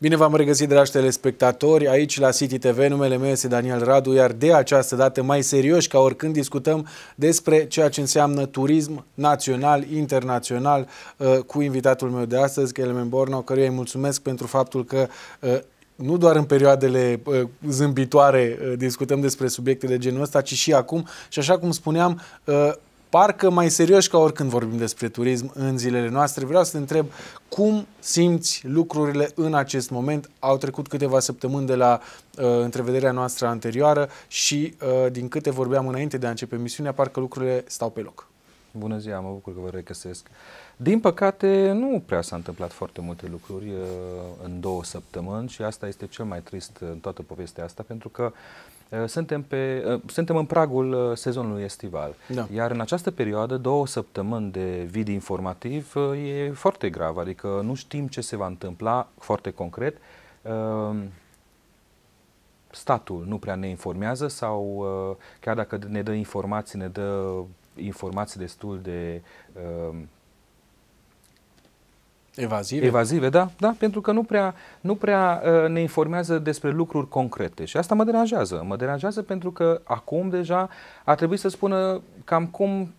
Bine v-am regăsit, dragi telespectatori, aici la City TV, numele meu este Daniel Radu, iar de această dată mai serioși ca oricând discutăm despre ceea ce înseamnă turism național, internațional, uh, cu invitatul meu de astăzi, Kelemen Borna, căruia îi mulțumesc pentru faptul că uh, nu doar în perioadele uh, zâmbitoare discutăm despre subiecte de genul ăsta, ci și acum. Și așa cum spuneam, parcă mai serioși ca oricând vorbim despre turism în zilele noastre. Vreau să te întreb cum simți lucrurile în acest moment. Au trecut câteva săptămâni de la uh, întrevederea noastră anterioară și uh, din câte vorbeam înainte de a începe misiunea, parcă lucrurile stau pe loc. Bună ziua, mă bucur că vă regăsesc. Din păcate, nu prea s-a întâmplat foarte multe lucruri uh, în două săptămâni și asta este cel mai trist în toată povestea asta, pentru că uh, Eh, suntem, pe, eh, suntem în pragul eh, sezonului estival. Da. Iar în această perioadă, două săptămâni de vid informativ e foarte grav, adică nu știm ce se va întâmpla foarte concret. Ehm, statul nu prea ne informează sau chiar dacă ne dă informații, ne dă informații destul de ehm, Evazive? Evazive, da, da pentru că nu prea, nu prea uh, ne informează despre lucruri concrete și asta mă deranjează. Mă deranjează pentru că acum deja ar trebui să spună cam cum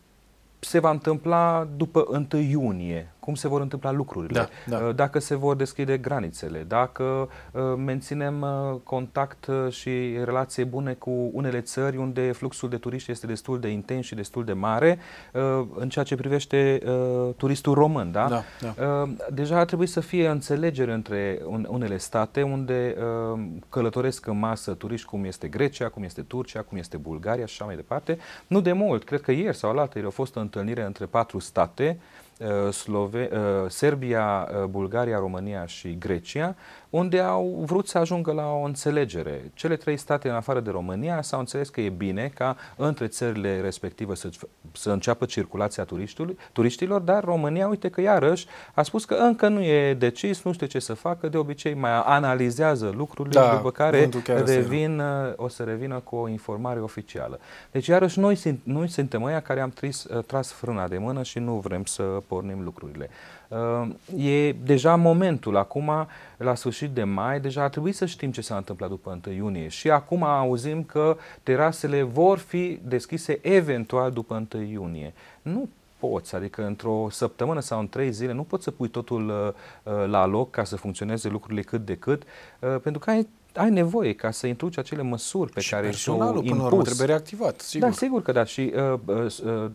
se va întâmpla după 1 iunie cum se vor întâmpla lucrurile, da, da. Uh, dacă se vor deschide granițele, dacă uh, menținem uh, contact și relații bune cu unele țări unde fluxul de turiști este destul de intens și destul de mare în ceea ce privește turistul român. Da? Da, da. Deja ar trebui să fie înțelegere între unele state unde călătoresc în masă turiști cum este Grecia, cum este Turcia, cum este Bulgaria și așa mai departe. Nu de mult, cred că ieri sau altă ieri a fost o întâlnire între patru state Slove- uh, Serbia, uh, Bulgaria, România și Grecia unde au vrut să ajungă la o înțelegere. Cele trei state, în afară de România, s-au înțeles că e bine ca între țările respective să, să înceapă circulația turiștilor, dar România, uite că iarăși a spus că încă nu e decis, nu știe ce să facă, de obicei mai analizează lucrurile, da, după care da. revin, o să revină cu o informare oficială. Deci iarăși noi, noi suntem aia care am tris, tras frâna de mână și nu vrem să pornim lucrurile. Ehm, e deja momentul, acum, la sfârșit de mai, deja ar trebui să știm ce s-a întâmplat după 1 iunie. Și acum auzim că terasele vor fi deschise eventual după 1 iunie. Nu poți, adică într-o săptămână sau în trei zile nu poți să pui totul eh, eh, la loc ca să funcționeze lucrurile cât de cât, eh, pentru că ai ai nevoie ca să introduci acele măsuri pe și care și-o impus. personalul, până la urmă, trebuie reactivat, sigur. Da, sigur că da. Și uh, uh,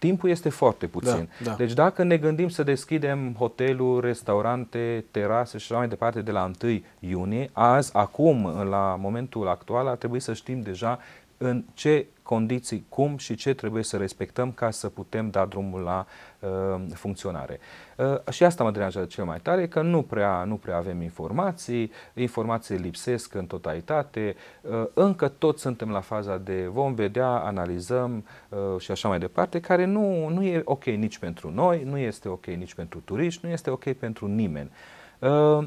timpul este foarte da, puțin. Da, da. Deci dacă ne gândim să deschidem hoteluri, restaurante, terase și așa mai departe de la 1 iunie, azi, acum, la momentul actual, ar trebui să știm deja în ce condiții, cum și ce trebuie să respectăm ca să putem da drumul la uh, Uh, funcționare. Uh, și asta mă deranjează cel mai tare, că nu prea, nu prea avem informații, informații lipsesc în totalitate, uh, încă tot suntem la faza de vom vedea, analizăm și așa mai departe, care nu, nu e ok nici pentru noi, nu este ok nici pentru turiști, nu este ok pentru nimeni. Uh,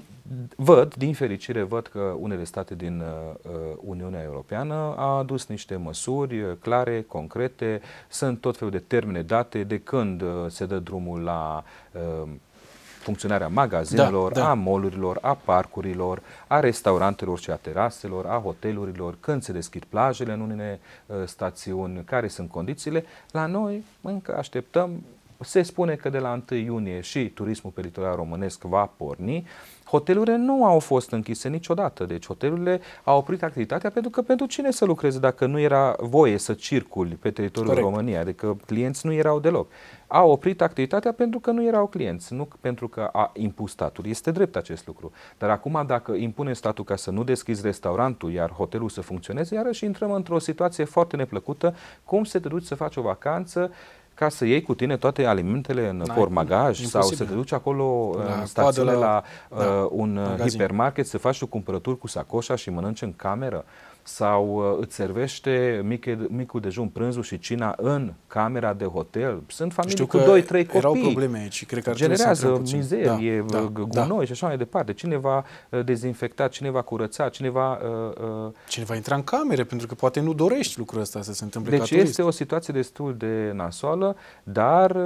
văd, din fericire, văd că unele state din uh, uh, Uniunea Europeană au adus niște măsuri clare, concrete, sunt tot felul de termene date de când se dă drumul la funcționarea magazinelor, da, da. a molurilor, a parcurilor, a restaurantelor și a teraselor, a hotelurilor, când se deschid plajele în unele uh, stațiuni, care sunt condițiile. La noi încă așteptăm se spune că de la 1 iunie și turismul pe litoral românesc va porni. Hotelurile nu au fost închise niciodată, deci hotelurile au oprit activitatea pentru că pentru cine să lucreze dacă nu era voie să circuli pe teritoriul Corect. României, adică clienți nu erau deloc. Au oprit activitatea pentru că nu erau clienți, nu pentru că a impus statul. Este drept acest lucru. Dar acum dacă impune statul ca să nu deschizi restaurantul, iar hotelul să funcționeze, iarăși intrăm într-o situație foarte neplăcută, cum se te duci să faci o vacanță ca să iei cu tine toate alimentele în formagaj sau să te duci acolo la în uh, stațiune la, la da, uh, un uh, magazin. hipermarket să faci o cumpărături cu sacoșa și mănânci în cameră sau uh, îți servește mic, micul dejun, prânzul și cina în camera de hotel. Sunt familii Știu cu 2-3 copii. erau probleme aici. Cred că ar Generează mizerie, da, da, uh, da, gunoi da. și așa mai departe. Cine va dezinfecta, cine va curăța, cine va... Uh, cine va uh, intra în camere, pentru că poate nu dorești lucrul ăsta să se întâmple Deci este o situație destul de nasoală, dar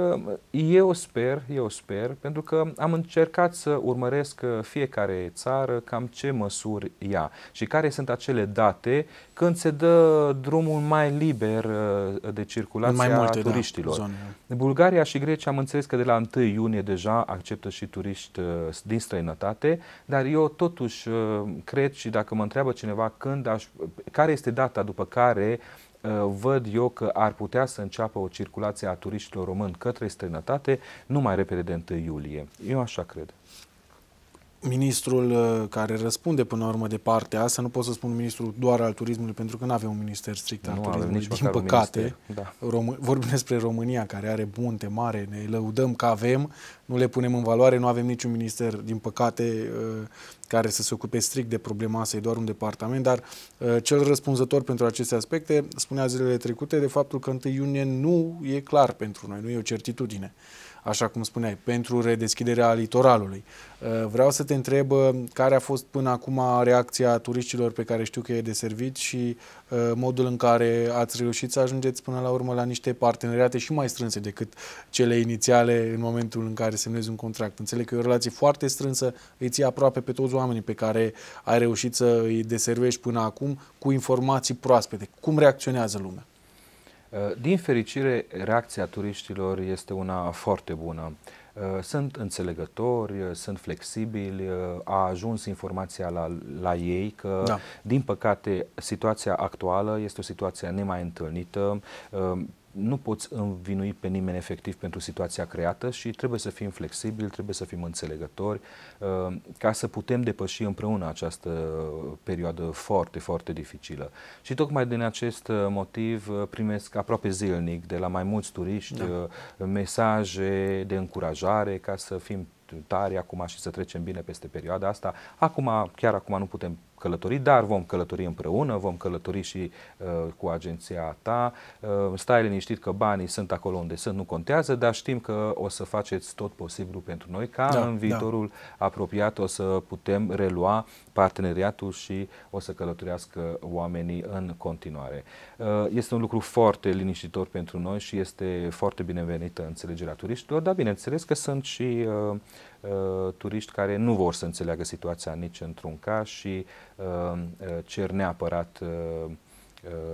eu sper, eu sper, pentru că am încercat să urmăresc fiecare țară cam ce măsuri ia și care sunt acele date departe, când se dă drumul mai liber uh, de circulație mai multe, a da, turiștilor. Da, zone. Bulgaria și Grecia am înțeles că de la 1 iunie deja acceptă și turiști uh, din străinătate, dar eu totuși uh, cred și dacă mă întreabă cineva când aș, care este data după care văd eu că ar putea să înceapă o circulație a turiștilor români către străinătate numai repede de 1 iulie. Eu așa cred ministrul uh, care răspunde până la urmă de partea asta, nu pot să spun ministrul doar al turismului, pentru că nu avem un minister strict nu al turismului, din păcate. Da. vorbim despre România, care are bunte mare, ne lăudăm că avem, nu le punem în valoare, nu avem niciun minister, din păcate, uh, care să se ocupe strict de problema asta, e doar un departament, dar uh, cel răspunzător pentru aceste aspecte spunea zilele trecute de faptul că 1 iunie nu e clar pentru noi, nu e o certitudine așa cum spuneai, pentru redeschiderea litoralului. Uh, vreau să te întreb uh, care a fost până acum reacția turiștilor pe care știu că e de servit și uh, modul în care ați reușit să ajungeți până la urmă la niște parteneriate și mai strânse decât cele inițiale în momentul în care semnezi un contract. Înțeleg că e o relație foarte strânsă, îi ții aproape pe toți oamenii pe care ai reușit să îi deservești până acum cu informații proaspete. Cum reacționează lumea? Uh, din fericire, reacția turiștilor este una foarte bună. Uh, sunt înțelegători, uh, sunt flexibili, a ajuns informația la, la ei că, da. din păcate, situația actuală este o situație nemai întâlnită nu poți învinui pe nimeni efectiv pentru situația creată și trebuie să fim flexibili, trebuie să fim înțelegători uh, ca să putem depăși împreună această perioadă foarte, foarte dificilă. Și tocmai din acest uh, motiv uh, primesc aproape zilnic de la mai mulți turiști da. mesaje de încurajare ca să fim tare acum și să trecem bine peste perioada asta. Acum, chiar acum nu putem călători, dar vom călători împreună, vom călători și uh, cu agenția ta. Uh, stai liniștit că banii sunt acolo unde sunt, nu contează, dar știm că o să faceți tot posibilul pentru noi ca da, în da. viitorul da. apropiat o să putem relua parteneriatul și o să călătorească oamenii în continuare. Uh, este un lucru foarte liniștitor pentru noi și este foarte binevenită înțelegerea turiștilor, dar bineînțeles că sunt și uh, Uh, turiști care nu vor să înțeleagă situația nici într-un caz și uh, uh cer neapărat uh, uh,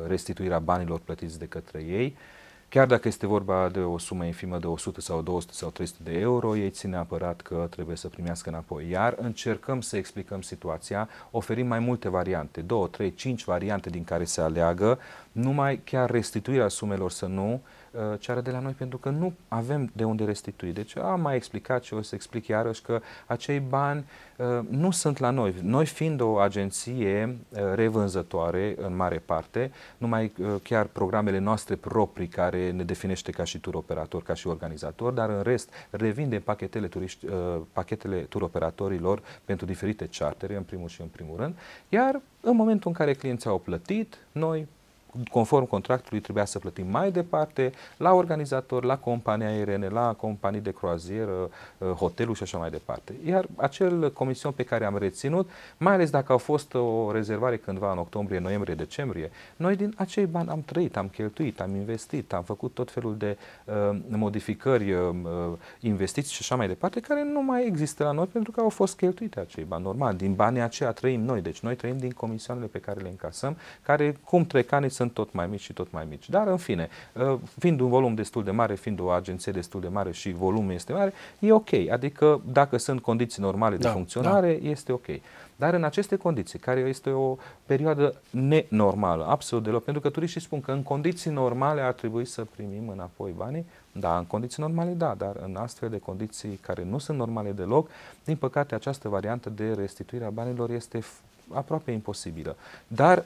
restituirea banilor plătiți de către ei. Chiar dacă este vorba de o sumă infimă de 100 sau 200 sau 300 de euro, ei țin neapărat că trebuie să primească înapoi. Iar încercăm să explicăm situația, oferim mai multe variante, 2, 3, 5 variante din care se aleagă, numai chiar restituirea sumelor să nu uh, Uh, ceară de la noi pentru că nu avem de unde restitui. Deci am mai explicat și o să explic iarăși că acei bani uh, nu sunt la noi. Noi fiind o agenție uh, revânzătoare în mare parte, numai chiar programele noastre proprii care ne definește ca și tur operator, ca și organizator, dar în rest revinde pachetele, turiști, pachetele tur operatorilor pentru diferite chartere, în primul și în primul rând, iar în momentul în care clienții au plătit, noi conform contractului trebuia să plătim mai departe la organizator, la compania aeriene, la companii de croazieră, uh, hotelul și așa mai departe. Iar acel comision pe care am reținut, mai ales dacă a fost o rezervare cândva în octombrie, noiembrie, decembrie, noi din acei bani am trăit, am cheltuit, am investit, am făcut tot felul de uh, modificări, uh, uh, investiții și așa mai departe, care nu mai există la noi pentru că au fost cheltuite acei bani. Normal, din banii aceia trăim noi, deci noi trăim din comisioanele pe care le încasăm, care cum trecanii să sunt tot mai mici și tot mai mici. Dar, în fine, uh, fiind un volum destul de mare, fiind o agenție destul de mare și volumul este mare, e ok. Adică, dacă sunt condiții normale de da, funcționare, da. este ok. Dar în aceste condiții, care este o perioadă nenormală, absolut deloc, pentru că turiștii spun că în condiții normale ar trebui să primim înapoi banii, da, în condiții normale, da, dar în astfel de condiții care nu sunt normale deloc, din păcate această variantă de restituire a banilor este aproape imposibilă. Dar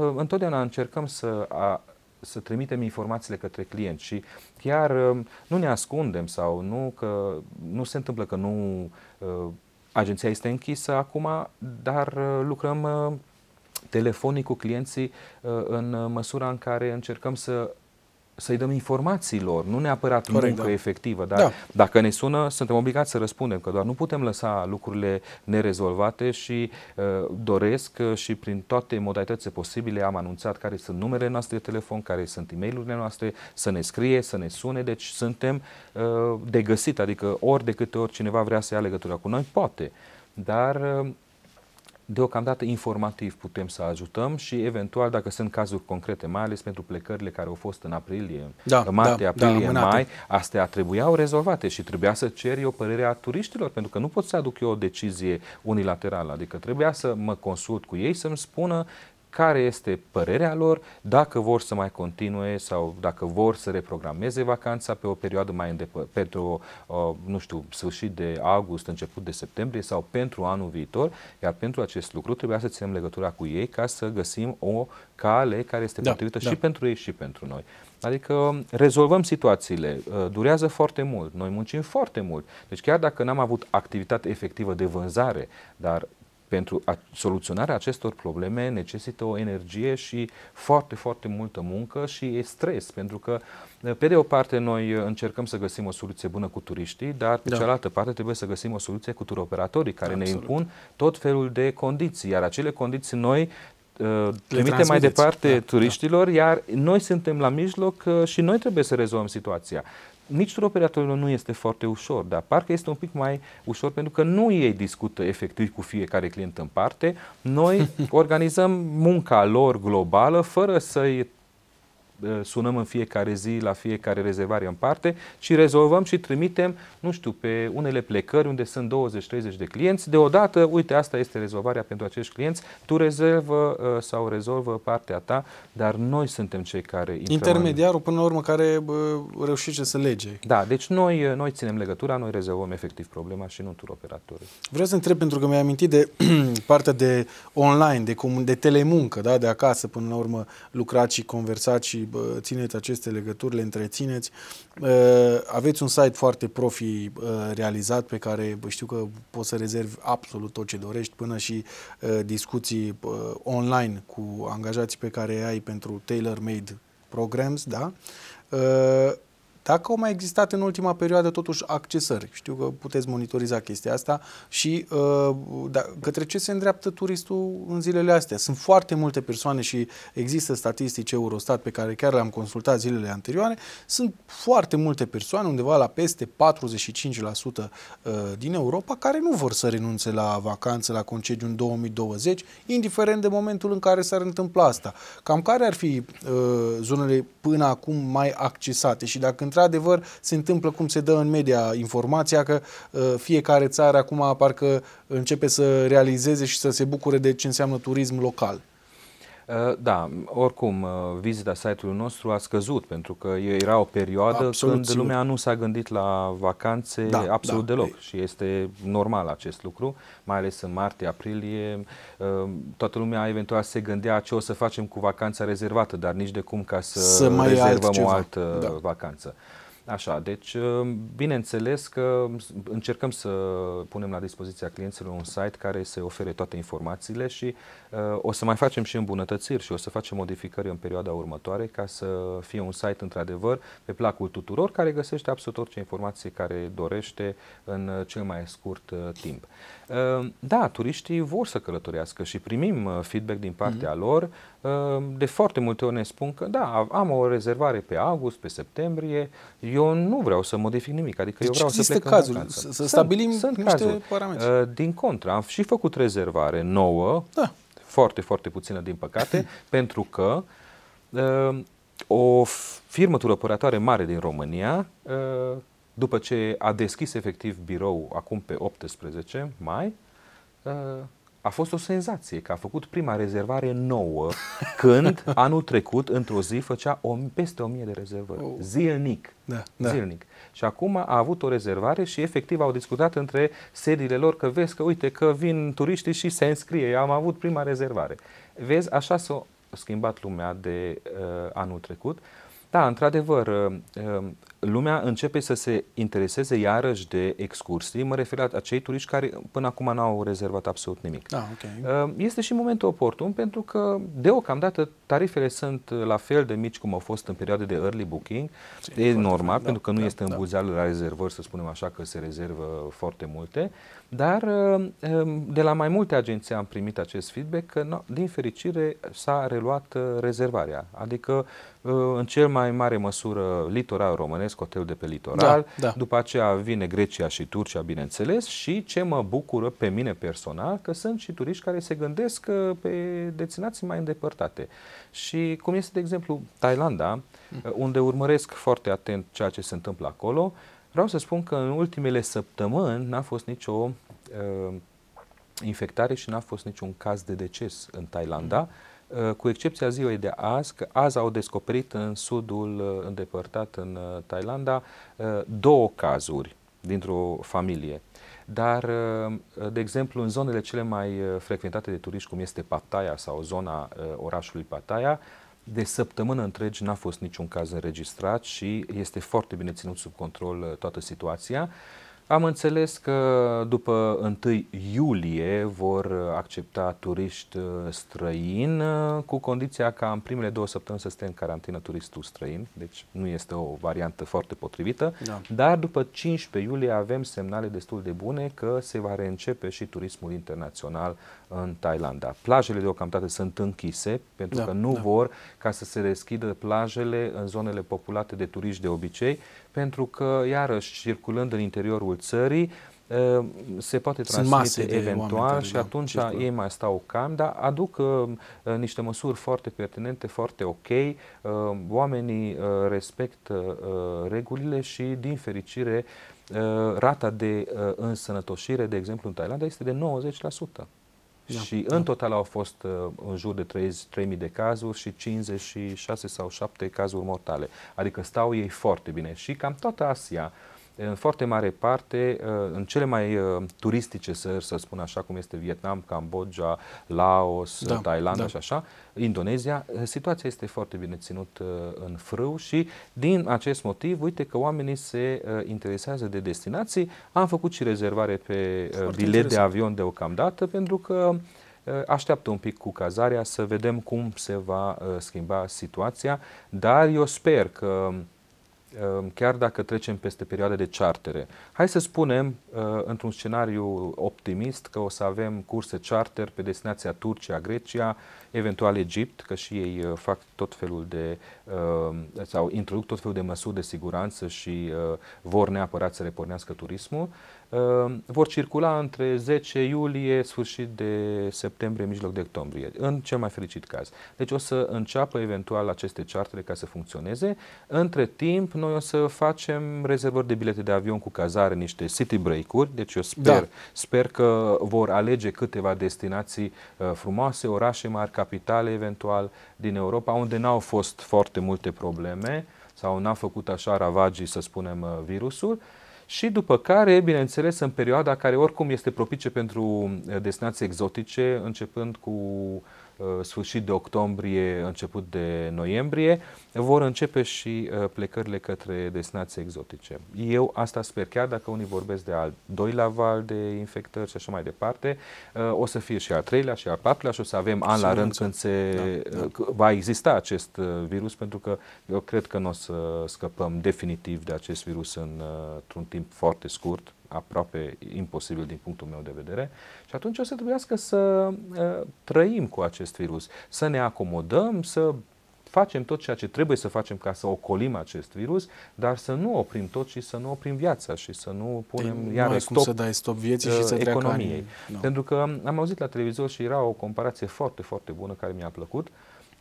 Ă, întotdeauna încercăm să, a, să trimitem informațiile către client și chiar ă, nu ne ascundem sau nu că nu se întâmplă că nu ă, agenția este închisă acum, dar lucrăm telefonic cu clienții în măsura în care încercăm să să-i dăm informații lor, nu neapărat Corect, muncă da. efectivă, dar da. dacă ne sună, suntem obligați să răspundem, că doar nu putem lăsa lucrurile nerezolvate și uh, doresc uh, și prin toate modalitățile posibile am anunțat care sunt numerele noastre de telefon, care sunt e mail noastre, să ne scrie, să ne sune, deci suntem uh, de găsit, adică ori de câte ori cineva vrea să ia legătura cu noi, poate, dar uh, deocamdată informativ putem să ajutăm și eventual dacă sunt cazuri concrete, mai ales pentru plecările care au fost în aprilie, da, martie, da, aprilie, da, mai, astea trebuiau rezolvate și trebuia să cer eu părerea turiștilor, pentru că nu pot să aduc eu o decizie unilaterală, adică trebuia să mă consult cu ei, să-mi spună care este părerea lor, dacă vor să mai continue sau dacă vor să reprogrameze vacanța pe o perioadă mai îndepărtată, pentru, uh, nu știu, sfârșit de august, început de septembrie sau pentru anul viitor, iar pentru acest lucru trebuia să ținem legătura cu ei ca să găsim o cale care este da, potrivită da. și pentru ei și pentru noi. Adică um, rezolvăm situațiile, uh, durează foarte mult, noi muncim foarte mult. Deci chiar dacă n-am avut activitate efectivă de vânzare, dar pentru a, soluționarea acestor probleme necesită o energie și foarte, foarte multă muncă și e stres, pentru că, pe de o parte, noi încercăm să găsim o soluție bună cu turiștii, dar, pe da. cealaltă parte, trebuie să găsim o soluție cu turoperatorii, care Absolut. ne impun tot felul de condiții, iar acele condiții noi uh, trimite mai departe da, da. turiștilor, da. iar noi suntem la mijloc uh, și noi trebuie să rezolvăm situația nici operatorilor nu este foarte ușor, dar parcă este un pic mai ușor pentru că nu ei discută efectiv cu fiecare client în parte. Noi organizăm munca lor globală fără să-i Eh, sunăm în fiecare zi la fiecare rezervare în parte, ci rezolvăm și trimitem, nu știu, pe unele plecări unde sunt 20-30 de clienți, deodată, uite, asta este rezolvarea pentru acești clienți, tu rezervă eh, sau rezolvă partea ta, dar noi suntem cei care... Intermediarul, în... până la urmă, care reușește să lege. Da, deci noi, eh, noi ținem legătura, noi rezolvăm efectiv problema și nu tur operatorii. Vreau să întreb, pentru că mi-ai amintit de partea de online, de, cum, de telemuncă, da, de acasă, până la urmă lucrați și conversați și Uh, țineți aceste legături, le întrețineți. Uh, aveți un site foarte profi uh, realizat pe care știu că poți să rezervi absolut tot ce dorești, până și discuții online cu angajații pe care ai pentru tailor-made programs, da? Dacă au mai existat în ultima perioadă totuși accesări, știu că puteți monitoriza chestia asta și uh, da, către ce se îndreaptă turistul în zilele astea. Sunt foarte multe persoane și există statistici Eurostat pe care chiar le-am consultat zilele anterioare, sunt foarte multe persoane, undeva la peste 45% uh, din Europa, care nu vor să renunțe la vacanță, la concediu în 2020, indiferent de momentul în care s-ar întâmpla asta. Cam care ar fi uh, zonele până acum mai accesate și dacă într-adevăr se întâmplă cum se dă în media informația că uh, fiecare țară acum parcă începe să realizeze și să se bucure de ce înseamnă turism local. Uh, da, oricum, uh, vizita site-ului nostru a scăzut pentru că era o perioadă absolut, când sigur. lumea nu s-a gândit la vacanțe da, absolut da, deloc e. și este normal acest lucru, mai ales în martie, aprilie. Uh, toată lumea eventual se gândea ce o să facem cu vacanța rezervată, dar nici de cum ca să, să mai rezervăm o altă da. vacanță. Așa, deci uh, bineînțeles că încercăm să punem la dispoziția clienților un site care să ofere toate informațiile și uh, o să mai facem și îmbunătățiri și o să facem modificări în perioada următoare ca să fie un site într-adevăr pe placul tuturor care găsește absolut orice informație care dorește în uh, cel mai scurt uh, timp. Uh, da, turiștii vor să călătorească și primim uh, feedback din partea mm-hmm. lor Ehm, de foarte multe ori ne spun că da, am o rezervare pe august, pe septembrie, eu nu vreau să modific nimic, adică deci eu vreau să plec cazul, în vacanță. Să stabilim sunt, sunt niște cazuri. parametri. Ehm, din contră, am și făcut rezervare nouă, da. foarte, foarte puțină din păcate, pentru că ehm, o firmă turăpăratoare mare din România, după ce a deschis efectiv birou acum pe 18 mai, a fost o senzație că a făcut prima rezervare nouă când anul trecut într-o zi făcea o, peste 1000 de rezervări. Oh. Zilnic. Da, da. Zilnic. Și acum a avut o rezervare și efectiv au discutat între sediile lor că vezi că uite că vin turiștii și se înscrie. Am avut prima rezervare. Vezi, așa s-a schimbat lumea de uh, anul trecut. Uh, da, într-adevăr, ă, ă, lumea începe să se intereseze iarăși de excursii. Mă refer la acei turiști care până acum n-au rezervat absolut nimic. Da, okay. Ă, este și momentul oportun pentru că deocamdată tarifele sunt la fel de mici cum au fost în perioada de early booking. Ce e normal, da, pentru că nu da, este în da. la rezervări, să spunem așa, că se rezervă foarte multe. Dar ehm, de la mai multe agenții am primit acest feedback că, din fericire, s-a reluat uh, rezervarea. Adică, uh, în cel mai mare măsură, litoral românesc, hotel de pe litoral, da, da. după aceea vine Grecia și Turcia, bineînțeles, și ce mă bucură pe mine personal, că sunt și turiști care se gândesc uh, pe destinații mai îndepărtate. Și cum este, de exemplu, Thailanda, mm. unde urmăresc foarte atent ceea ce se întâmplă acolo, uh, Vreau să spun că în ultimele săptămâni n-a fost nicio uh, infectare și n-a fost niciun caz de deces în Thailanda, mm. uh, cu excepția zilei de azi, că azi au descoperit în sudul uh, îndepărtat în uh, Thailanda uh, două cazuri dintr-o familie. Dar, uh, de exemplu, în zonele cele mai uh, frecventate de turiști, cum este Pattaya sau zona uh, orașului Pattaya, de săptămână întregi n-a fost niciun caz înregistrat și este foarte bine ținut sub control uh, toată situația. Am înțeles că după 1 iulie vor uh, accepta turiști uh, străini cu condiția ca în primele două săptămâni să stea în carantină turistul străin, deci nu este o variantă foarte potrivită, da. dar după 15 iulie avem semnale destul de bune că se va reîncepe și turismul internațional în Thailanda. Plajele deocamdată sunt închise pentru da, că nu da. vor ca să se deschidă plajele în zonele populate de turiști de obicei, pentru că, iarăși, circulând în interiorul țării, ă, se poate transmite eventual și da, atunci da, ei mai stau cam, dar aduc uh, niște măsuri foarte pertinente, foarte ok. Uh, oamenii uh, respectă uh, regulile și, din fericire, uh, rata de uh, însănătoșire, de exemplu, în Thailanda este de 90%. Da. Și în da. total au fost uh, în jur de 3.000 de cazuri și 56 sau 7 cazuri mortale. Adică stau ei foarte bine. Și cam toată Asia uh, în foarte mare parte, uh, în cele mai uh, turistice țări, să spun așa cum este Vietnam, Cambodgia, Laos, da, Thailanda da. și așa, Indonezia, uh, situația este foarte bine ținută în frâu și din acest motiv, uite că oamenii se interesează de destinații. Am făcut și rezervare pe foarte bilet interesant. de avion deocamdată pentru că așteaptă un pic cu cazarea să vedem cum se va schimba situația, dar eu sper că Ehm, chiar dacă trecem peste perioada de chartere. Hai să spunem, ehm, într-un scenariu optimist, că o să avem curse charter pe destinația Turcia, Grecia, eventual Egipt, că și ei ehm, fac tot felul de, sau introduc tot felul de măsuri de siguranță și vor neapărat să repornească turismul. Ehm, vor circula între 10 iulie, sfârșit de septembrie, mijloc de octombrie, în cel mai fericit caz. Deci o să înceapă eventual aceste chartere ca să funcționeze. Între timp, noi o să facem rezervări de bilete de avion cu cazare, niște city break-uri, deci eu sper, da. sper că vor alege câteva destinații uh, frumoase, orașe mari, capitale eventual din Europa, unde n-au fost foarte multe probleme sau n-a făcut așa ravagii, să spunem, uh, virusul și după care, bineînțeles, în perioada care oricum este propice pentru eh, destinații exotice, începând cu Uh, sfârșit de octombrie, început de noiembrie, vor începe și uh, plecările către destinații exotice. Eu asta sper, chiar dacă unii vorbesc de al doilea val de infectări și așa mai departe, uh, o să fie și al treilea și al patrulea și o să avem an la rând când se, da, da. va exista acest virus, pentru că eu cred că nu o să scăpăm definitiv de acest virus într-un timp foarte scurt, aproape imposibil din punctul meu de vedere și atunci o să trebuiască să uh, trăim cu acest virus, să ne acomodăm, să facem tot ceea ce trebuie să facem ca să ocolim acest virus, dar să nu oprim tot și să nu oprim viața și să nu punem Ei, iar nu stop, cum să dai stop vieții și uh, să economiei. No. Pentru că am auzit la televizor și era o comparație foarte, foarte bună care mi-a plăcut. Uh,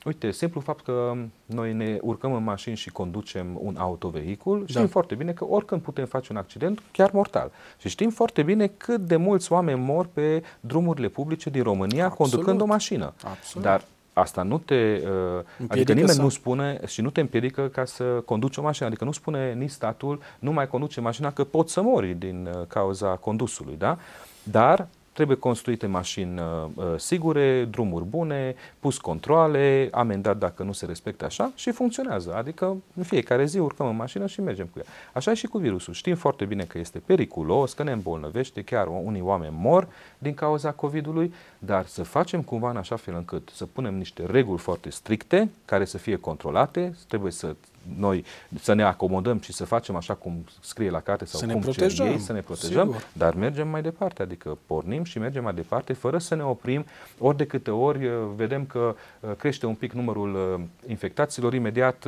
Uite, simplu fapt că noi ne urcăm în mașini și conducem un autovehicul, da. foarte bine că oricând putem face un accident, chiar mortal. Și știm foarte bine cât de mulți oameni mor pe drumurile publice din România Absolut. conducând o mașină. Absolut. Dar asta nu te... Uh, împiedică adică nimeni să... nu spune și nu te împiedică ca să conduci o mașină. Adică nu spune nici statul, nu mai conduce mașina că poți să mori din uh, cauza condusului, da? Dar Trebuie construite mașini uh, uh, sigure, drumuri bune, pus controle, amendat dacă nu se respectă așa și funcționează. Adică în fiecare zi urcăm în mașină și mergem cu ea. Așa e și cu virusul. Știm foarte bine că este periculos, că ne îmbolnăvește, chiar unii oameni mor din cauza COVID-ului, dar să facem cumva în așa fel încât să punem niște reguli foarte stricte, care să fie controlate, trebuie să noi să ne acomodăm și să facem așa cum scrie la carte sau să cum ne cer ei, să ne protejăm, sigur. dar mergem mai departe, adică pornim și mergem mai departe fără să ne oprim ori de câte ori uh, vedem că uh, crește un pic numărul uh, infectaților, imediat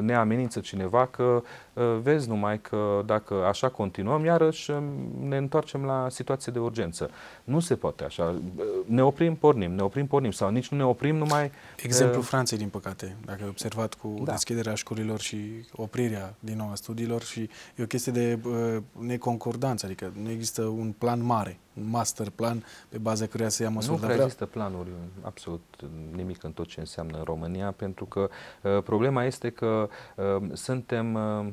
ne amenință cineva că Ă, vezi numai că dacă așa continuăm, iarăși ă, ne întoarcem la situație de urgență. Nu se poate așa. Ă, ne oprim, pornim, ne oprim, pornim sau nici nu ne oprim numai... Exemplu uh... Franței, din păcate, dacă ai observat cu da. deschiderea școlilor și oprirea din nou a studiilor și e o chestie de uh, neconcordanță, adică nu există un plan mare un master plan pe baza căruia să ia măsuri. Nu prea există planuri, absolut nimic în tot ce înseamnă în România, pentru că uh, problema este că uh, suntem uh,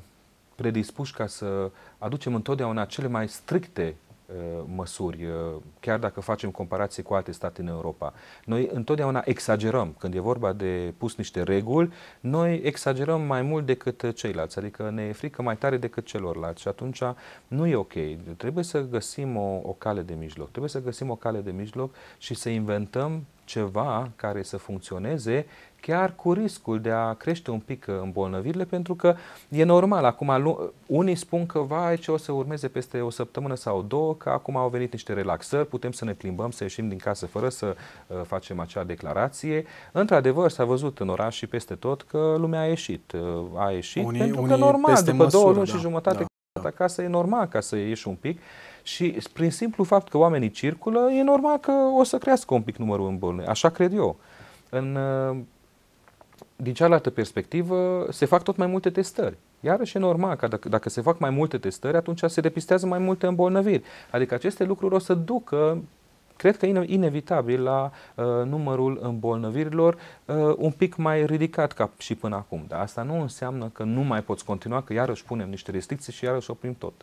predispuși ca să aducem întotdeauna cele mai stricte Uh, măsuri, uh, chiar dacă facem comparații cu alte state în Europa. Noi întotdeauna exagerăm. Când e vorba de pus niște reguli, noi exagerăm mai mult decât ceilalți, adică ne e frică mai tare decât celorlalți și atunci nu e ok. Trebuie să găsim o, o cale de mijloc. Trebuie să găsim o cale de mijloc și să inventăm ceva care să funcționeze chiar cu riscul de a crește un pic uh, îmbolnăvirile, pentru că e normal. Acum unii spun că vai ce o să urmeze peste o săptămână sau două, că acum au venit niște relaxări, putem să ne plimbăm, să ieșim din casă fără să uh, facem acea declarație. Într-adevăr, s-a văzut în oraș și peste tot că lumea a ieșit. Uh, a ieșit unii, pentru unii că normal, după măsură, două luni da, și jumătate da da. acasă, e normal ca să ieși un pic și prin simplu fapt că oamenii circulă, e normal că o să crească un pic numărul în bolne. Așa cred eu. În uh, din cealaltă perspectivă, se fac tot mai multe testări. Iarăși e normal că dacă, dacă se fac mai multe testări, atunci se depistează mai multe îmbolnăviri. Adică aceste lucruri o să ducă cred că inevitabil la uh, numărul îmbolnăvirilor uh, un pic mai ridicat ca și până acum. Dar asta nu înseamnă că nu mai poți continua, că iarăși punem niște restricții și iarăși oprim tot.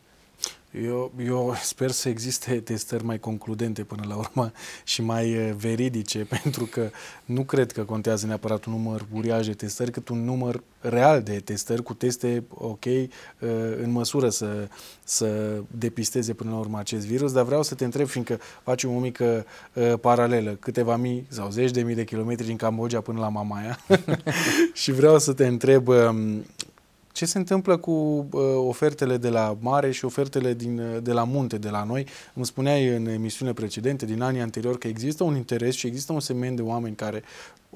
Eu, eu sper să existe testări mai concludente până la urmă și mai eh, veridice, pentru că nu cred că contează neapărat un număr uriaș de testări, cât un număr real de testări cu teste ok, eh, în măsură să, să depisteze până la urmă acest virus, dar vreau să te întreb, fiindcă facem o mică eh, paralelă, câteva mii sau zeci de mii de kilometri din Cambogia până la Mamaia și vreau să te întreb ehm, ce se întâmplă cu uh, ofertele de la mare și ofertele din, de la munte, de la noi? Îmi spuneai în emisiune precedente, din anii anterior, că există un interes și există un semen de oameni care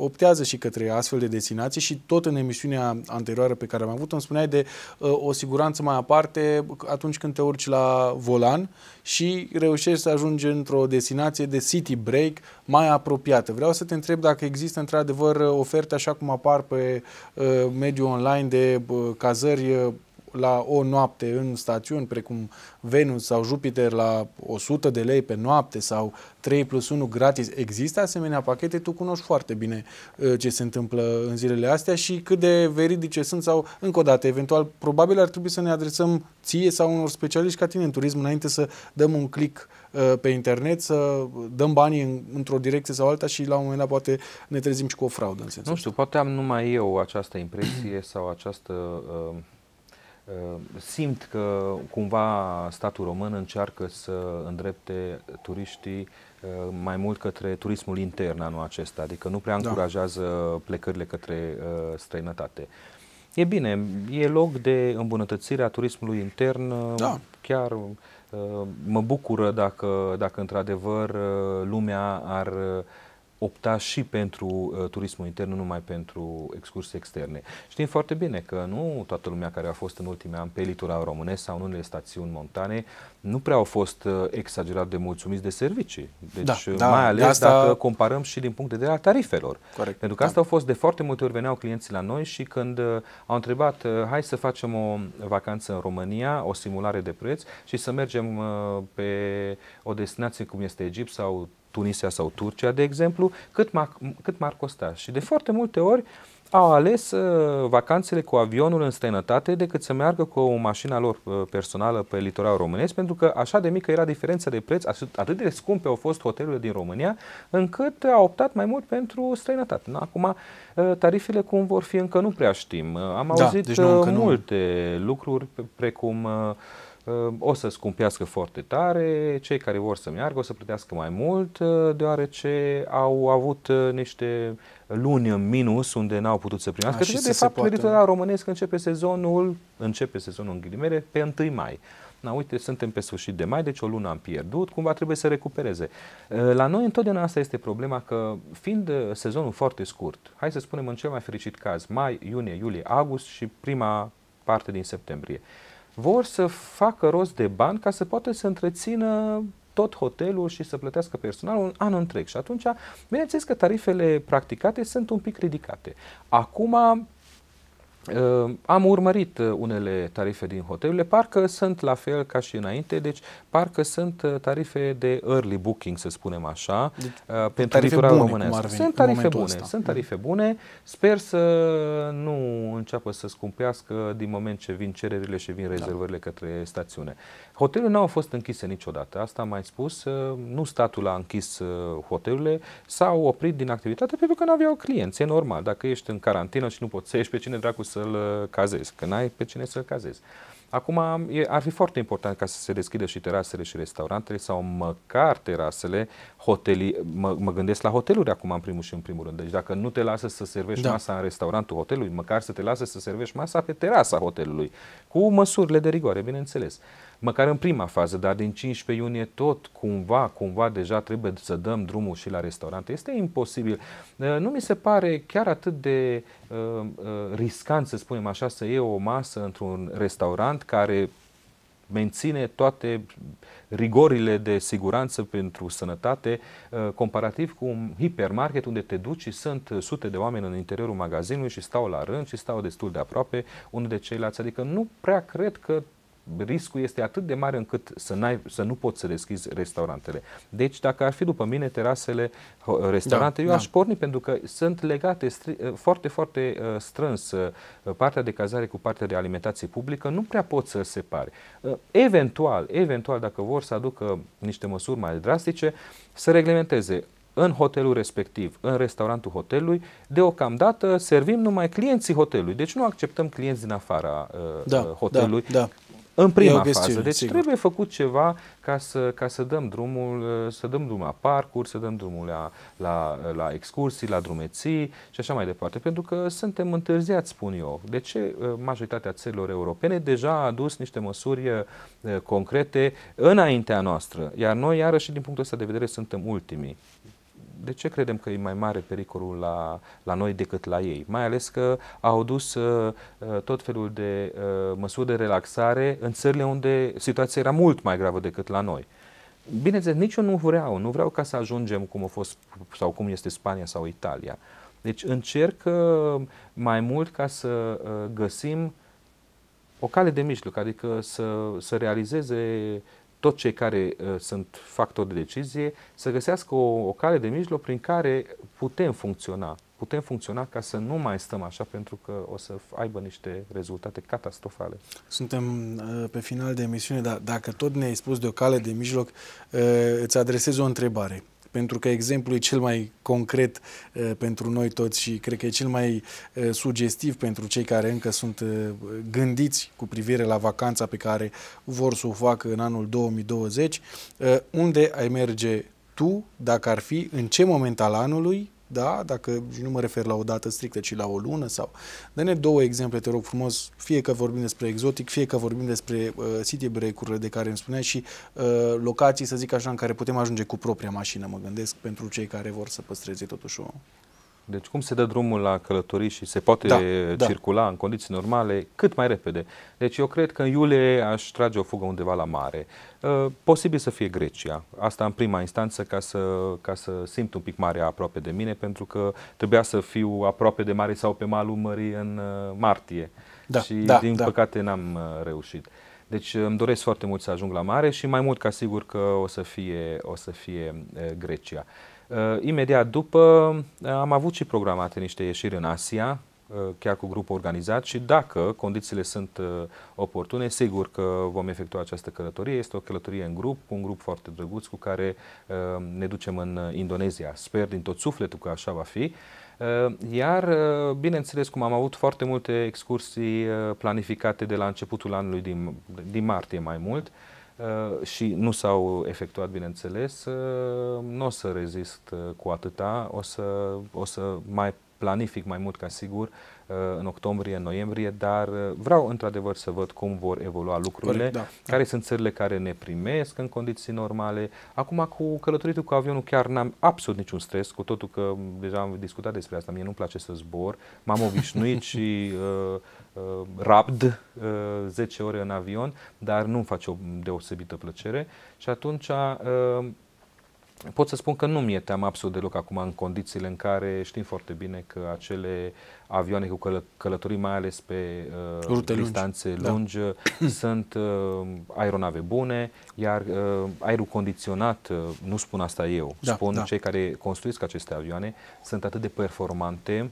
optează și către astfel de destinații și tot în emisiunea anterioară pe care am avut-o îmi spuneai de uh, o siguranță mai aparte atunci când te urci la volan și reușești să ajungi într-o destinație de city break mai apropiată. Vreau să te întreb dacă există într-adevăr uh, oferte așa cum apar pe uh, mediul online de uh, cazări uh, la o noapte în stațiuni, precum Venus sau Jupiter, la 100 de lei pe noapte sau 3 plus 1 gratis. Există asemenea pachete? Tu cunoști foarte bine uh, ce se întâmplă în zilele astea și cât de veridice sunt sau, încă o dată, eventual, probabil ar trebui să ne adresăm ție sau unor specialiști ca tine în turism înainte să dăm un click uh, pe internet, să dăm banii într-o direcție sau alta și la un moment dat poate ne trezim și cu o fraudă. În sensul nu știu, poate am numai eu această impresie sau această uh, Ehm, simt că cumva statul român încearcă să îndrepte turiștii ehm, mai mult către turismul intern anul acesta, adică nu prea da. încurajează da. plecările către ehm, străinătate. E bine, e loc de îmbunătățire a turismului intern, da. chiar mă bucură dacă, dacă într-adevăr lumea ar opta și pentru uh, turismul intern, nu numai pentru excursii externe. Știm foarte bine că nu toată lumea care a fost în ultimii ani pe litoral românesc sau în unele stațiuni montane nu prea au fost uh, exagerat de mulțumiți de servicii. Deci, da, uh, da mai da, ales asta... dacă comparăm și din punct de vedere al tarifelor. Corect, pentru că da. asta au fost de foarte multe ori veneau clienții la noi și când uh, au întrebat, uh, hai să facem o vacanță în România, o simulare de preț și să mergem uh, pe o destinație cum este Egipt sau Tunisia sau Turcia, de exemplu, cât, ma- cât m-ar costa. Și de foarte multe ori au ales uh, vacanțele cu avionul în străinătate decât să meargă cu o mașină lor uh, personală pe litoral românesc, pentru că așa de mică era diferența de preț, atât, atât de scumpe au fost hotelurile din România, încât au optat mai mult pentru străinătate. Na, acum, uh, tarifele cum vor fi încă nu prea știm. Uh, am da, auzit deci nu, uh, multe nu. lucruri precum... Uh, Ehm, o să scumpească foarte tare, cei care vor să meargă o să plătească mai mult, eh, deoarece au avut eh, niște luni în minus unde n-au putut să primească. A, ah, de fapt, creditul românesc începe sezonul, începe sezonul în ghilimele, pe 1 mai. Na, uite, suntem pe sfârșit de mai, deci o lună am pierdut, cumva trebuie să recupereze. Eh, la noi întotdeauna asta este problema că, fiind sezonul foarte scurt, hai să spunem în cel mai fericit caz, mai, iunie, iulie, august și prima parte din septembrie, uh, vor să facă rost de bani ca să poată să întrețină tot hotelul și să plătească personalul un an întreg. Și atunci, bineînțeles că tarifele practicate sunt un pic ridicate. Acum, Uh, am urmărit uh, unele tarife din hotelurile, parcă sunt la fel ca și înainte, deci parcă sunt uh, tarife de early booking, să spunem așa, deci, pentru tarife bune, românească. Sunt tarife bune, ăsta. sunt mm. tarife bune. Sper să nu înceapă să scumpească din moment ce vin cererile și vin da. rezervările da. către stațiune. Hotelurile nu au fost închise niciodată, asta am mai spus, nu statul a închis hotelurile, s-au oprit din activitate pentru că nu aveau clienți, e normal. Dacă ești în carantină și nu poți să ieși pe cine dracu să-l uh, cazezi, că n-ai pe cine să-l cazezi. Acum e, ar fi foarte important ca să se deschidă și terasele și restaurantele sau măcar terasele, hoteli, mă, mă gândesc la hoteluri acum în primul și în primul rând. Deci dacă nu te lasă să servești da. masa în restaurantul hotelului, măcar să te lasă să servești masa pe terasa hotelului, cu măsurile de rigoare, bineînțeles. Uh, măcar în prima fază, dar din 15 iunie tot cumva, cumva deja trebuie să dăm drumul și la restaurante. Este imposibil. Uh, nu mi se pare chiar atât de uh, uh, riscant, să spunem așa, să iei o masă într-un restaurant care menține toate rigorile de siguranță pentru sănătate, comparativ cu un hipermarket unde te duci și sunt sute de oameni în interiorul magazinului și stau la rând și stau destul de aproape unul de ceilalți. Adică nu prea cred că riscul este atât de mare încât să, n să nu poți să deschizi restaurantele. Deci, dacă ar fi după mine terasele, restaurante, da, eu da. aș porni pentru că sunt legate stri- eh, foarte, foarte eh, strâns eh, partea de cazare cu partea de alimentație publică, nu prea pot să separe. eventual, eventual, dacă vor să aducă niște măsuri mai drastice, să reglementeze în hotelul respectiv, în restaurantul hotelului, deocamdată servim numai clienții hotelului, deci nu acceptăm clienți din afara uh, da, hotelului. Da, da în prima fază. Deci sigur. trebuie făcut ceva ca să, ca să dăm drumul, uh, să dăm drumul la parcuri, să dăm drumul la, la, uh, la excursii, la drumeții și așa mai departe, pentru că suntem întârziați, spun eu. De ce uh, majoritatea țărilor europene deja a adus niște măsuri concrete înaintea noastră, iar noi, iarăși, din punctul ăsta de vedere, suntem ultimii de ce credem că e mai mare pericolul la, la noi decât la ei? Mai ales că au dus uh, uh, tot felul de uh, măsuri de relaxare în țările unde situația era mult mai gravă decât la noi. Bineînțeles, nici eu nu vreau, nu vreau ca să ajungem cum a fost sau cum este Spania sau Italia. Deci încerc uh, mai mult ca să uh, găsim o cale de mijloc, adică să, să realizeze tot cei care uh, sunt factori de decizie să găsească o, o cale de mijloc prin care putem funcționa. Putem funcționa ca să nu mai stăm așa pentru că o să aibă niște rezultate catastrofale. Suntem uh, pe final de emisiune, dar dacă tot ne-ai spus de o cale de mijloc, uh, îți adresez o întrebare pentru că exemplul e cel mai concret uh, pentru noi toți și cred că e cel mai uh, sugestiv pentru cei care încă sunt uh, gândiți cu privire la vacanța pe care vor să o facă în anul 2020. unde ai merge tu, dacă ar fi, în ce moment al anului, da? Dacă, și nu mă refer la o dată strictă, ci la o lună sau... Dă-ne două exemple, te rog frumos, fie că vorbim despre exotic, fie că vorbim despre uh, city break-urile de care îmi spuneai și uh, locații, să zic așa, în care putem ajunge cu propria mașină, mă gândesc, pentru cei care vor să păstreze totuși o deci cum se dă drumul la călătorii și se poate da, da. circula da. în condiții normale cât mai repede. Deci eu cred că în iulie aș trage o fugă undeva la mare. Uh, posibil să fie Grecia. Asta în prima instanță ca să, ca să simt un pic marea aproape de mine pentru că trebuia să fiu aproape de mare sau pe malul mării în uh, martie. Da, și da, din da. păcate n-am uh, reușit. Deci îmi doresc foarte mult să ajung la mare și mai mult ca sigur că o să fie, o să fie Grecia. Uh, imediat după uh, am avut și programate niște ieșiri în Asia, uh, chiar cu grupul organizat și dacă condițiile sunt oportune, sigur că vom efectua această călătorie. Este o călătorie în grup, cu un grup foarte drăguț cu care ne ducem în Indonezia. Sper din tot sufletul că așa va fi. Iar, bineînțeles, cum am avut foarte multe excursii planificate de la începutul anului din, din martie mai mult, uh, Uh, și nu s-au efectuat, bineînțeles, uh, nu o să rezist uh, cu atâta, o să, o să mai planific mai mult ca sigur în octombrie, în noiembrie, dar vreau într-adevăr să văd cum vor evolua lucrurile, Corect, da, care sunt țările care ne primesc în condiții normale. Acum cu călătoritul cu avionul chiar n-am absolut niciun stres, cu totul că deja am discutat despre asta, mie nu-mi place să zbor, m-am obișnuit și uh, uh, rabd 10 ore în avion, dar nu-mi face o deosebită plăcere și atunci uh, pot să spun că nu mi-e teamă absolut deloc acum în condițiile în care știm foarte bine că acele avioane cu căl- călătorii, mai ales pe uh, Rute distanțe da. lungi, lungi da. sunt uh, aeronave bune, iar uh, aerul condiționat, uh, nu spun asta eu, da, spun da. cei care construiesc aceste avioane, sunt atât de performante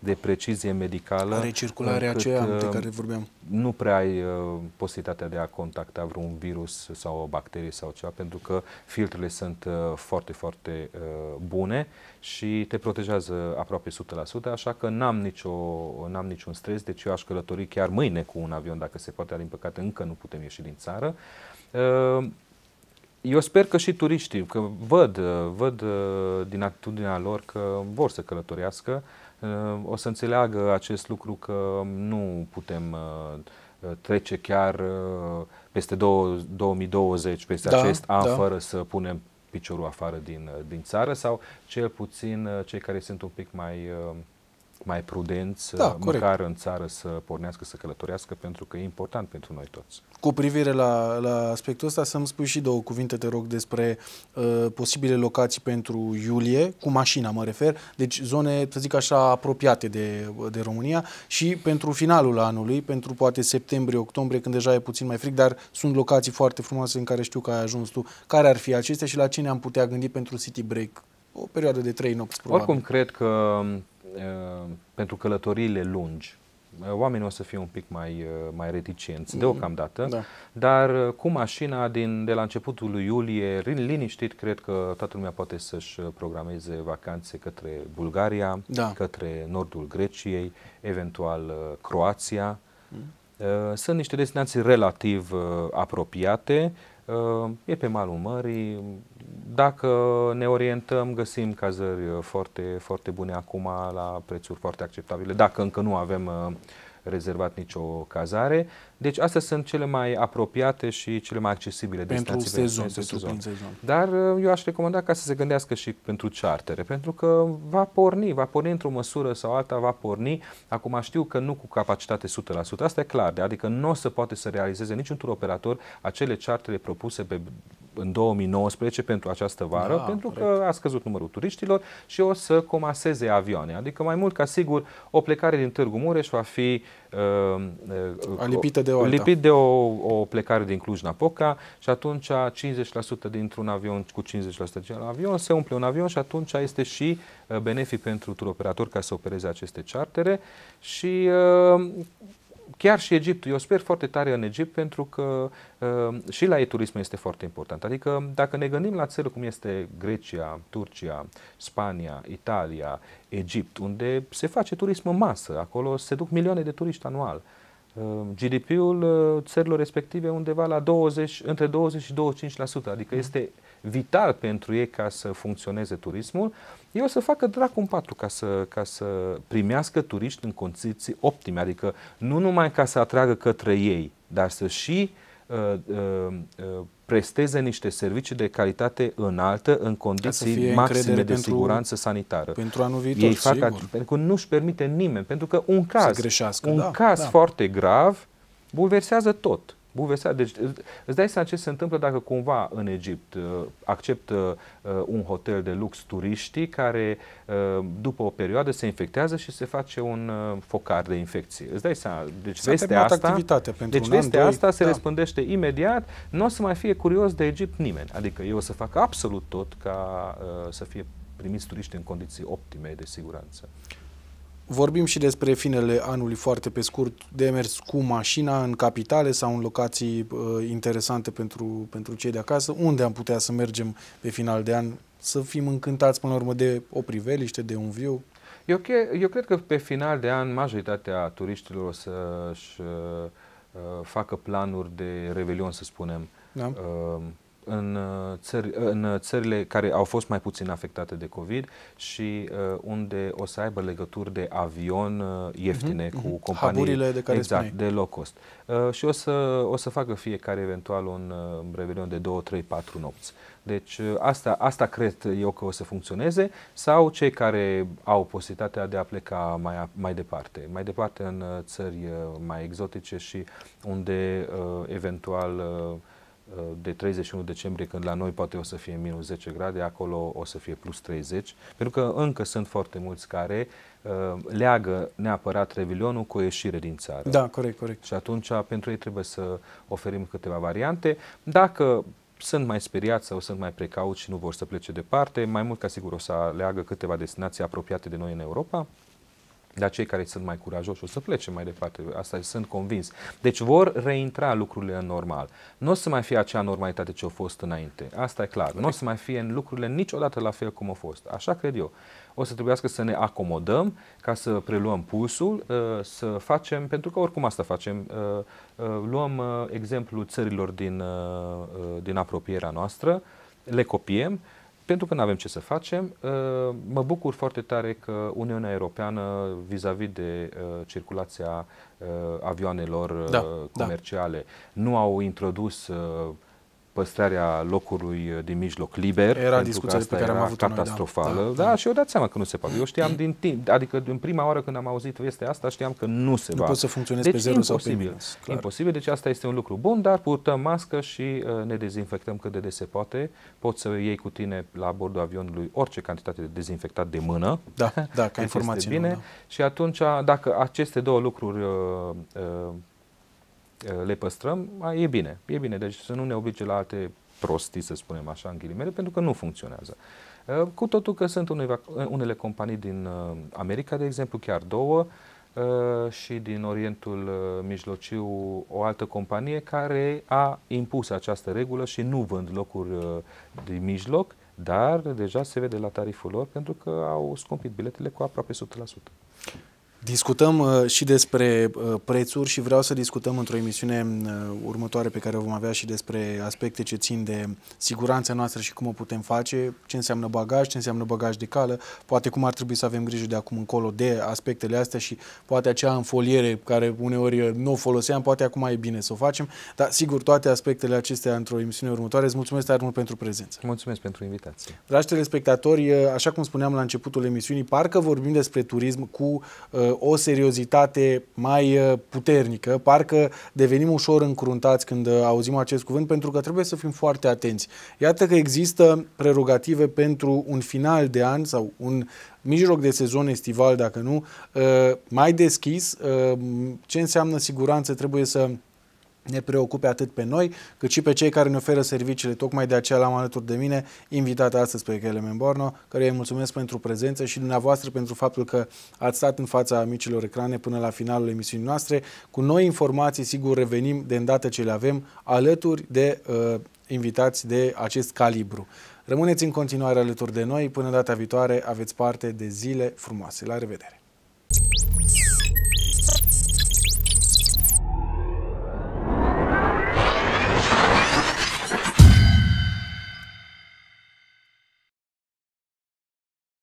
de precizie medicală. Are circularea aceea de uh, care vorbeam. Nu prea ai uh, posibilitatea de a contacta vreun virus sau o bacterie sau ceva, pentru că filtrele sunt uh, foarte, foarte uh, bune și te protejează aproape 100%, așa că n-am, nicio, n-am niciun stres, deci eu aș călători chiar mâine cu un avion dacă se poate, dar din păcate încă nu putem ieși din țară. Uh, eu sper că și turiștii, că văd, uh, văd din atitudinea lor că vor să călătorească, Ehm, o să înțeleagă acest lucru că nu putem uh, trece chiar uh, peste 2020, peste da, acest an, da. fără să punem piciorul afară din, uh, din țară sau cel puțin cei care sunt un pic mai mai prudenți, da, corect. măcar în țară să pornească, să călătorească, pentru că e important pentru noi toți. Cu privire la, la aspectul ăsta, să-mi spui și două cuvinte, te rog, despre uh, posibile locații pentru iulie, cu mașina mă refer, deci zone, să zic așa, apropiate de, de România și pentru finalul anului, pentru poate septembrie, octombrie, când deja e puțin mai fric, dar sunt locații foarte frumoase în care știu că ai ajuns tu. Care ar fi acestea și la cine am putea gândi pentru City Break? O perioadă de trei nopți, probabil. Oricum, cred că Ehm, pentru călătoriile lungi, ehm, oamenii o să fie un pic mai, ehm, mai reticenți mm-hmm. deocamdată, da. dar cu mașina din, de la începutul lui iulie, liniștit, cred că toată lumea poate să-și programeze vacanțe către Bulgaria, da. către nordul Greciei, eventual Croația. Mm. Sunt niște destinații relativ apropiate, e pe malul mării. Dacă ne orientăm, găsim cazări foarte, foarte bune acum la prețuri foarte acceptabile, dacă încă nu avem rezervat nicio cazare. Deci astea sunt cele mai apropiate și cele mai accesibile pentru sezon, pentru sezon. Pentru sezon. Dar uh, eu aș recomanda ca să se gândească și pentru chartere, pentru că va porni, va porni într-o măsură sau alta, va porni. Acum știu că nu cu capacitate 100%, asta e clar, adică nu o să poate să realizeze niciun tur operator acele chartere propuse pe în 2019 pentru această vară, da, pentru corect. că a scăzut numărul turiștilor și o să comaseze avioane. Adică mai mult ca sigur, o plecare din Târgu Mureș va fi uh, uh, lipită de o lipit de o, o plecare din Cluj-Napoca și atunci 50% dintr-un avion cu 50% din avion se umple un avion și atunci este și uh, benefic pentru operator ca să opereze aceste chartere și uh, chiar și Egiptul, eu sper foarte tare în Egipt pentru că uh, și la ei turismul este foarte important. Adică dacă ne gândim la țări cum este Grecia, Turcia, Spania, Italia, Egipt, unde se face turism în masă, acolo se duc milioane de turiști anual. Uh, Um, GDP-ul uh, țărilor respective undeva la 20, între 20 și 25%, adică mhm. este vital pentru ei ca să funcționeze turismul, ei o să facă dracu în patru ca să, ca să primească turiști în condiții optime, adică nu numai ca să atragă către ei, dar să și uh, uh, uh, presteze niște servicii de calitate înaltă în condiții maxime de siguranță sanitară. Pentru anul viitor, Ei fac sigur. At- pentru că nu-și permite nimeni, pentru că un caz, un da, caz da. foarte grav bulversează tot. Buvesar, deci îți dai seama ce se întâmplă dacă cumva în Egipt uh, acceptă uh, uh, un hotel de lux turiștii care după o perioadă se infectează și se face un focar de infecție. Îți dai seama, deci s vestea asta, activitate pentru deci vestea an, asta doi, se da. răspândește imediat, nu o să mai fie curios de Egipt nimeni. Adică eu o să fac absolut tot ca să fie primiți turiști în condiții optime de siguranță. Vorbim și despre finele anului foarte pe scurt, de mers cu mașina în capitale sau în locații uh, interesante pentru, pentru cei de acasă, unde am putea să mergem pe final de an, să fim încântați până la urmă de o priveliște, de un viu. Eu, eu cred că pe final de an majoritatea turiștilor o să-și uh, uh, facă planuri de revelion, să spunem. Da. Uh, în, uh, țări, uh, în uh, țările care au fost mai puțin afectate de COVID și uh, unde o să aibă legături de avion uh, ieftine uh-huh, cu uh-huh. companii Haburile de care exact, de low cost. Uh, și o să, o să facă fiecare eventual un uh, revelion de 2, 3, 4 nopți. Deci uh, asta, asta cred eu că o să funcționeze sau cei care au posibilitatea de a pleca mai, mai departe, mai departe în țări uh, mai exotice și unde uh, eventual uh, Uh, de 31 decembrie, când la noi poate o să fie minus 10 grade, acolo o să fie plus 30, pentru că încă sunt foarte mulți care uh, leagă neapărat Revilionul cu o ieșire din țară. Da, corect, corect. Și atunci pentru ei trebuie să oferim câteva variante. Dacă sunt mai speriați sau sunt mai precauți și nu vor să plece departe, mai mult ca sigur o să aleagă câteva destinații apropiate de noi în Europa, dar cei care sunt mai curajoși o să plece mai departe, asta sunt convins. Deci vor reintra lucrurile în normal. Nu o să mai fie acea normalitate ce a fost înainte. Asta e clar. Nu o să mai fie în lucrurile niciodată la fel cum au fost. Așa cred eu. O să trebuiască să ne acomodăm ca să preluăm pulsul, uh, să facem, pentru că oricum asta facem, uh, uh, luăm exemplul țărilor din, din apropierea noastră, le copiem, pentru că nu avem ce să facem. Uh, mă bucur foarte tare că Uniunea Europeană, vis-a-vis de uh, circulația uh, avioanelor da, da. comerciale, da. nu au introdus păstrarea locului din mijloc liber. Era discuția pe care am avut catastrofală. Noi, da. Da, da, și eu dat seama că nu se poate. Eu știam mm. din timp, adică din prima oară când am auzit vestea asta, știam că nu se poate. va. Nu poți să funcționezi deci, pe zero imposibil. sau pe minus. Clar. Imposibil, deci asta este un lucru bun, dar purtăm mască și uh, ne dezinfectăm cât de des se poate. Poți să iei cu tine la bordul avionului orice cantitate de dezinfectat de mână. Da, da, ca deci informație. bine. Nu, da. Și atunci, dacă aceste două lucruri uh, uh, Eh, le păstrăm, e bine. E bine, deci să nu ne oblige la alte prostii, să spunem așa, în ghilimele, pentru că nu funcționează. Eh, cu totul că sunt unele companii din eh, America, de exemplu, chiar două, și din Orientul Mijlociu o altă companie care a impus această regulă și nu vând locuri de mijloc, dar deja se vede la tariful lor pentru că au scumpit biletele cu aproape 100%. Discutăm uh, și despre uh, prețuri și vreau să discutăm într-o emisiune uh, următoare pe care o vom avea și despre aspecte ce țin de siguranța noastră și cum o putem face, ce înseamnă bagaj, ce înseamnă bagaj de cală, poate cum ar trebui să avem grijă de acum încolo de aspectele astea și poate acea înfoliere care uneori nu o foloseam, poate acum e bine să o facem, dar sigur toate aspectele acestea într-o emisiune următoare. Îți mulțumesc tare mult pentru prezență. Mulțumesc pentru invitație. Dragi telespectatori, așa cum spuneam la începutul emisiunii, parcă vorbim despre turism cu o seriozitate mai uh, puternică. Parcă devenim ușor încruntați când uh, auzim acest cuvânt, pentru că trebuie să fim foarte atenți. Iată că există prerogative pentru un final de an sau un mijloc de sezon estival, dacă nu, uh, mai deschis. Ce înseamnă siguranță? Trebuie să ne preocupe atât pe noi, cât și pe cei care ne oferă serviciile. Tocmai de aceea l-am alături de mine, invitat astăzi pe Kelemen Borno, care îi mulțumesc pentru prezență și dumneavoastră pentru faptul că ați stat în fața micilor ecrane până la finalul emisiunii noastre. Cu noi informații, sigur, revenim de îndată ce le avem alături de uh, invitați de acest calibru. Rămâneți în continuare alături de noi. Până data viitoare, aveți parte de zile frumoase. La revedere!